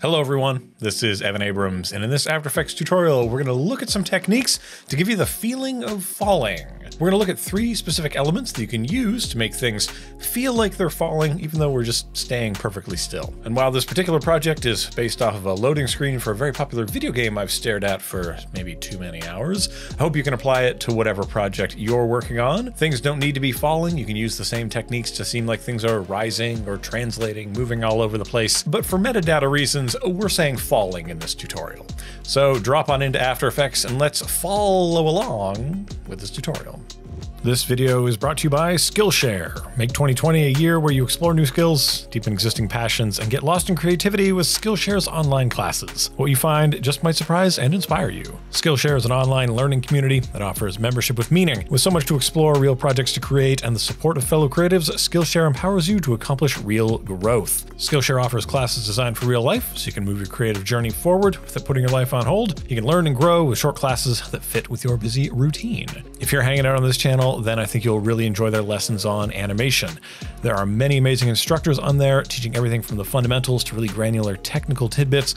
Hello everyone, this is Evan Abrams, and in this After Effects tutorial, we're gonna look at some techniques to give you the feeling of falling. We're gonna look at three specific elements that you can use to make things feel like they're falling, even though we're just staying perfectly still. And while this particular project is based off of a loading screen for a very popular video game I've stared at for maybe too many hours, I hope you can apply it to whatever project you're working on. Things don't need to be falling, you can use the same techniques to seem like things are rising or translating, moving all over the place. But for metadata reasons, reasons, we're saying falling in this tutorial. So drop on into After Effects and let's follow along with this tutorial. This video is brought to you by Skillshare. Make 2020 a year where you explore new skills, deepen existing passions, and get lost in creativity with Skillshare's online classes. What you find just might surprise and inspire you. Skillshare is an online learning community that offers membership with meaning. With so much to explore, real projects to create, and the support of fellow creatives, Skillshare empowers you to accomplish real growth. Skillshare offers classes designed for real life, so you can move your creative journey forward without putting your life on hold. You can learn and grow with short classes that fit with your busy routine. If you're hanging out on this channel, then I think you'll really enjoy their lessons on animation. There are many amazing instructors on there teaching everything from the fundamentals to really granular technical tidbits.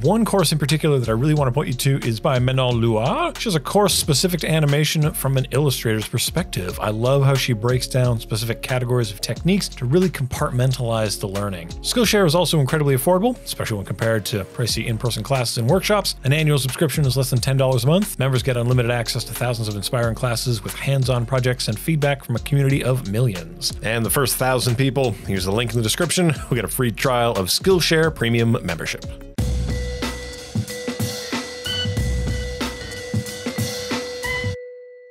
One course in particular that I really want to point you to is by Menon Loire. She has a course specific to animation from an illustrator's perspective. I love how she breaks down specific categories of techniques to really compartmentalize the learning. Skillshare is also incredibly affordable, especially when compared to pricey in-person classes and workshops. An annual subscription is less than $10 a month. Members get unlimited access to thousands of inspiring classes with hands-on projects and feedback from a community of millions. And the first thousand people, here's the link in the description, we get a free trial of Skillshare Premium membership.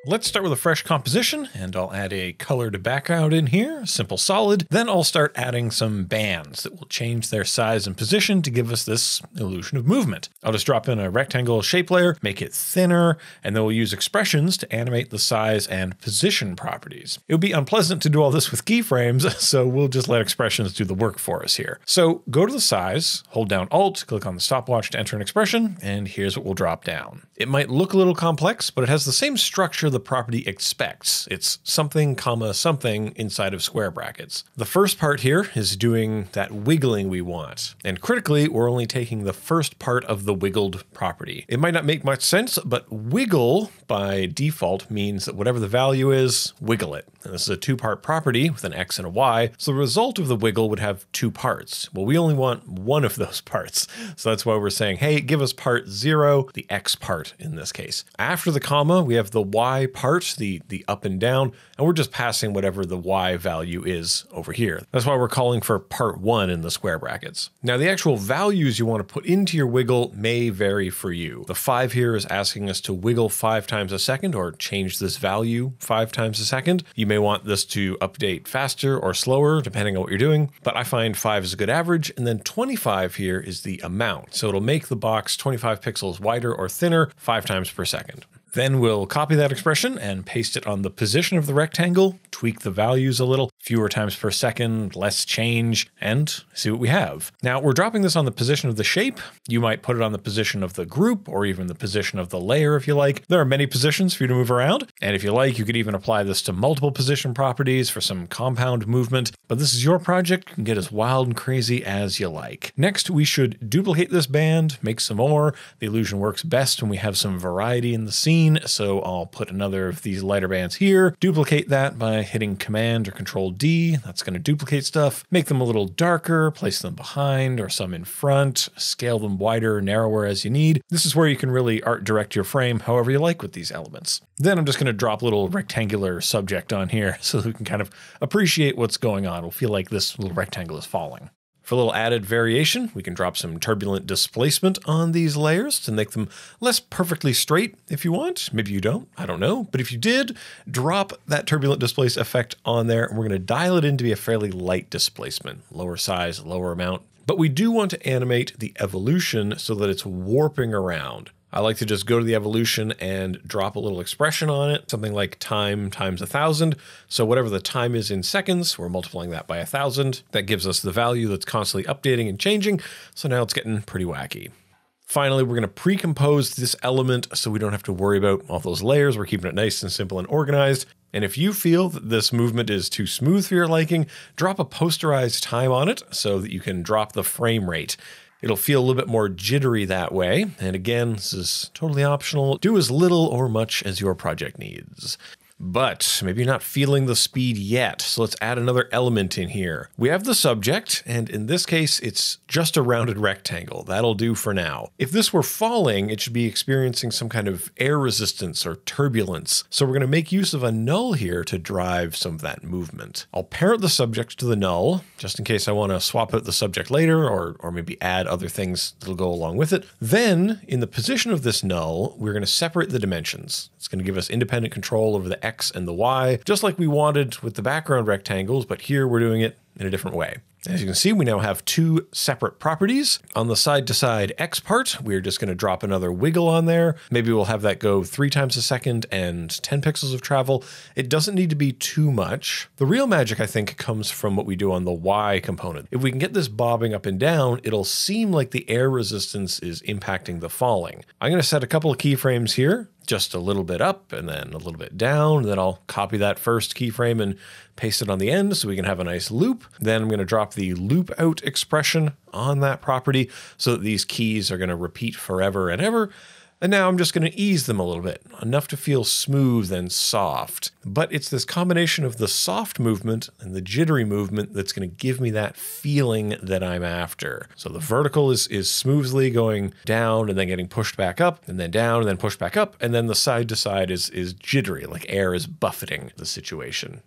Let's start with a fresh composition, and I'll add a colored background in here, simple solid. Then I'll start adding some bands that will change their size and position to give us this illusion of movement. I'll just drop in a rectangle shape layer, make it thinner, and then we'll use expressions to animate the size and position properties. It would be unpleasant to do all this with keyframes, so we'll just let expressions do the work for us here. So go to the size, hold down Alt, click on the stopwatch to enter an expression, and here's what we'll drop down. It might look a little complex, but it has the same structure the property expects. It's something comma something inside of square brackets. The first part here is doing that wiggling we want. And critically, we're only taking the first part of the wiggled property. It might not make much sense, but wiggle by default means that whatever the value is, wiggle it. And this is a two-part property with an X and a Y. So the result of the wiggle would have two parts. Well, we only want one of those parts. So that's why we're saying, hey, give us part zero, the X part in this case. After the comma, we have the Y y parts, the, the up and down, and we're just passing whatever the y value is over here. That's why we're calling for part one in the square brackets. Now the actual values you want to put into your wiggle may vary for you. The five here is asking us to wiggle five times a second or change this value five times a second. You may want this to update faster or slower depending on what you're doing, but I find five is a good average. And then 25 here is the amount. So it'll make the box 25 pixels wider or thinner five times per second. Then we'll copy that expression and paste it on the position of the rectangle, tweak the values a little, fewer times per second, less change, and see what we have. Now, we're dropping this on the position of the shape. You might put it on the position of the group or even the position of the layer if you like. There are many positions for you to move around, and if you like, you could even apply this to multiple position properties for some compound movement, but this is your project. You can get as wild and crazy as you like. Next, we should duplicate this band, make some more. The illusion works best when we have some variety in the scene, so I'll put another of these lighter bands here, duplicate that by hitting Command or Control D, that's going to duplicate stuff, make them a little darker, place them behind or some in front, scale them wider, narrower as you need. This is where you can really art direct your frame however you like with these elements. Then I'm just going to drop a little rectangular subject on here so that we can kind of appreciate what's going on. We'll feel like this little rectangle is falling. For a little added variation, we can drop some turbulent displacement on these layers to make them less perfectly straight if you want. Maybe you don't, I don't know. But if you did, drop that turbulent displace effect on there and we're gonna dial it in to be a fairly light displacement, lower size, lower amount. But we do want to animate the evolution so that it's warping around. I like to just go to the evolution and drop a little expression on it, something like time times a thousand. So whatever the time is in seconds, we're multiplying that by a thousand. That gives us the value that's constantly updating and changing. So now it's getting pretty wacky. Finally, we're going to pre-compose this element so we don't have to worry about all those layers. We're keeping it nice and simple and organized. And if you feel that this movement is too smooth for your liking, drop a posterized time on it so that you can drop the frame rate. It'll feel a little bit more jittery that way. And again, this is totally optional. Do as little or much as your project needs but maybe you're not feeling the speed yet. So let's add another element in here. We have the subject, and in this case, it's just a rounded rectangle. That'll do for now. If this were falling, it should be experiencing some kind of air resistance or turbulence. So we're gonna make use of a null here to drive some of that movement. I'll parent the subject to the null, just in case I wanna swap out the subject later or, or maybe add other things that'll go along with it. Then in the position of this null, we're gonna separate the dimensions. It's gonna give us independent control over the X and the Y, just like we wanted with the background rectangles, but here we're doing it in a different way. As you can see, we now have two separate properties. On the side-to-side -side X part, we're just gonna drop another wiggle on there. Maybe we'll have that go three times a second and 10 pixels of travel. It doesn't need to be too much. The real magic, I think, comes from what we do on the Y component. If we can get this bobbing up and down, it'll seem like the air resistance is impacting the falling. I'm gonna set a couple of keyframes here just a little bit up and then a little bit down. Then I'll copy that first keyframe and paste it on the end so we can have a nice loop. Then I'm going to drop the loop out expression on that property so that these keys are going to repeat forever and ever. And now I'm just going to ease them a little bit, enough to feel smooth and soft. But it's this combination of the soft movement and the jittery movement that's going to give me that feeling that I'm after. So the vertical is, is smoothly going down and then getting pushed back up and then down and then pushed back up. And then the side to side is, is jittery, like air is buffeting the situation.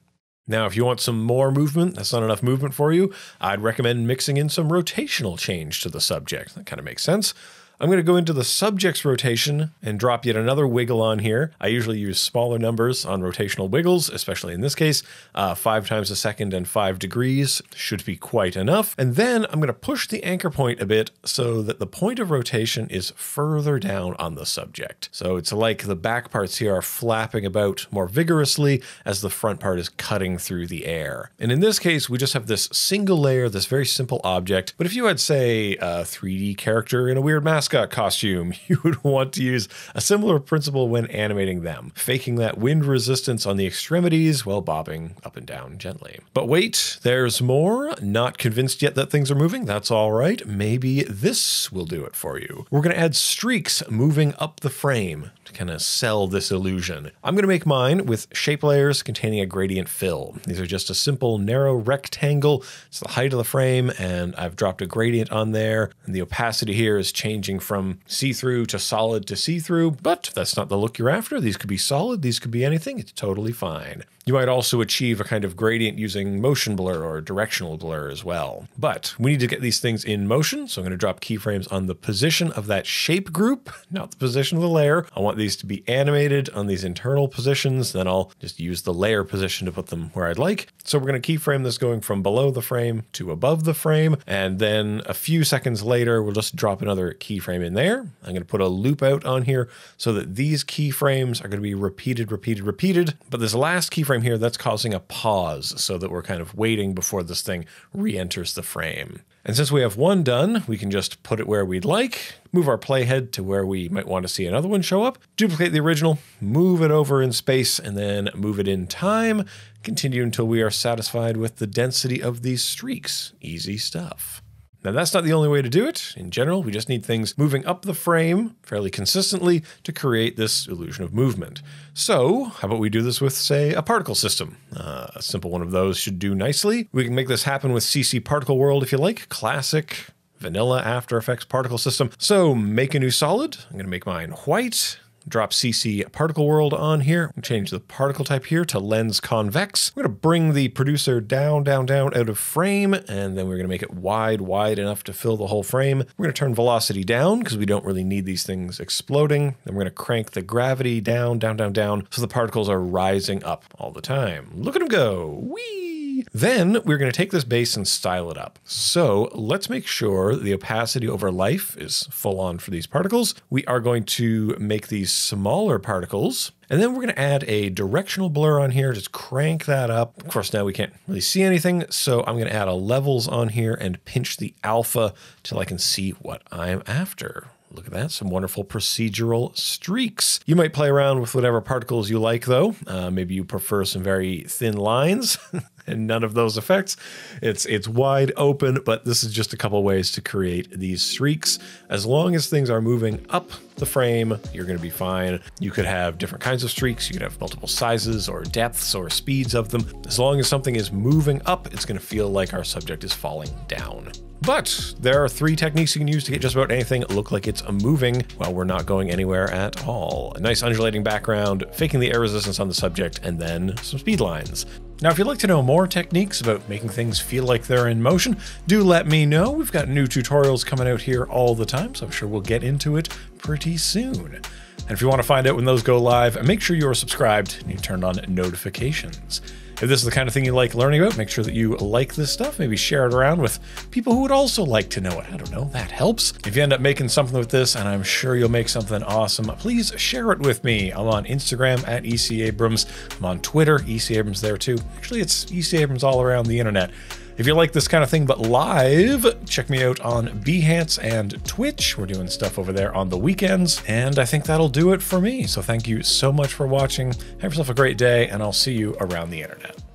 Now, if you want some more movement, that's not enough movement for you, I'd recommend mixing in some rotational change to the subject. That kind of makes sense. I'm going to go into the subjects rotation and drop yet another wiggle on here. I usually use smaller numbers on rotational wiggles, especially in this case, uh, five times a second and five degrees should be quite enough. And then I'm going to push the anchor point a bit so that the point of rotation is further down on the subject. So it's like the back parts here are flapping about more vigorously as the front part is cutting through the air. And in this case, we just have this single layer, this very simple object. But if you had say a 3D character in a weird mask, mascot costume, you would want to use a similar principle when animating them, faking that wind resistance on the extremities while bobbing up and down gently. But wait, there's more. Not convinced yet that things are moving? That's all right. Maybe this will do it for you. We're going to add streaks moving up the frame to kind of sell this illusion. I'm going to make mine with shape layers containing a gradient fill. These are just a simple narrow rectangle. It's the height of the frame and I've dropped a gradient on there and the opacity here is changing everything from see through to solid to see through, but that's not the look you're after. These could be solid, these could be anything. It's totally fine. You might also achieve a kind of gradient using motion blur or directional blur as well. But we need to get these things in motion, so I'm going to drop keyframes on the position of that shape group, not the position of the layer. I want these to be animated on these internal positions, then I'll just use the layer position to put them where I'd like. So we're going to keyframe this going from below the frame to above the frame, and then a few seconds later, we'll just drop another keyframe keyframe in there. I'm going to put a loop out on here so that these keyframes are going to be repeated, repeated, repeated. But this last keyframe here, that's causing a pause so that we're kind of waiting before this thing re-enters the frame. And since we have one done, we can just put it where we'd like, move our playhead to where we might want to see another one show up, duplicate the original, move it over in space, and then move it in time, continue until we are satisfied with the density of these streaks. Easy stuff. Now that's not the only way to do it. In general, we just need things moving up the frame fairly consistently to create this illusion of movement. So how about we do this with, say, a particle system? Uh, a simple one of those should do nicely. We can make this happen with CC Particle World if you like, classic vanilla After Effects particle system. So make a new solid. I'm gonna make mine white drop CC particle world on here, change the particle type here to lens convex. We're gonna bring the producer down, down, down out of frame, and then we're gonna make it wide, wide enough to fill the whole frame. We're gonna turn velocity down because we don't really need these things exploding. Then we're gonna crank the gravity down, down, down, down, so the particles are rising up all the time. Look at them go, whee! Then we're going to take this base and style it up. So let's make sure the opacity over life is full on for these particles. We are going to make these smaller particles and then we're going to add a directional blur on here. Just crank that up. Of course, now we can't really see anything. So I'm going to add a levels on here and pinch the alpha till I can see what I'm after. Look at that, some wonderful procedural streaks. You might play around with whatever particles you like, though. Uh, maybe you prefer some very thin lines. and none of those effects. It's it's wide open, but this is just a couple ways to create these streaks. As long as things are moving up the frame, you're gonna be fine. You could have different kinds of streaks. You could have multiple sizes or depths or speeds of them. As long as something is moving up, it's gonna feel like our subject is falling down. But there are three techniques you can use to get just about anything look like it's moving while we're not going anywhere at all. A nice undulating background, faking the air resistance on the subject, and then some speed lines. Now, if you'd like to know more techniques about making things feel like they're in motion, do let me know. We've got new tutorials coming out here all the time, so I'm sure we'll get into it pretty soon. And if you want to find out when those go live, make sure you're subscribed and you turned on notifications. If this is the kind of thing you like learning about, make sure that you like this stuff. Maybe share it around with people who would also like to know it. I don't know, that helps. If you end up making something with this, and I'm sure you'll make something awesome, please share it with me. I'm on Instagram at ecabrams. I'm on Twitter, ecabrams there too. Actually, it's ecabrams all around the internet. If you like this kind of thing but live, check me out on Behance and Twitch. We're doing stuff over there on the weekends. And I think that'll do it for me. So thank you so much for watching. Have yourself a great day, and I'll see you around the internet.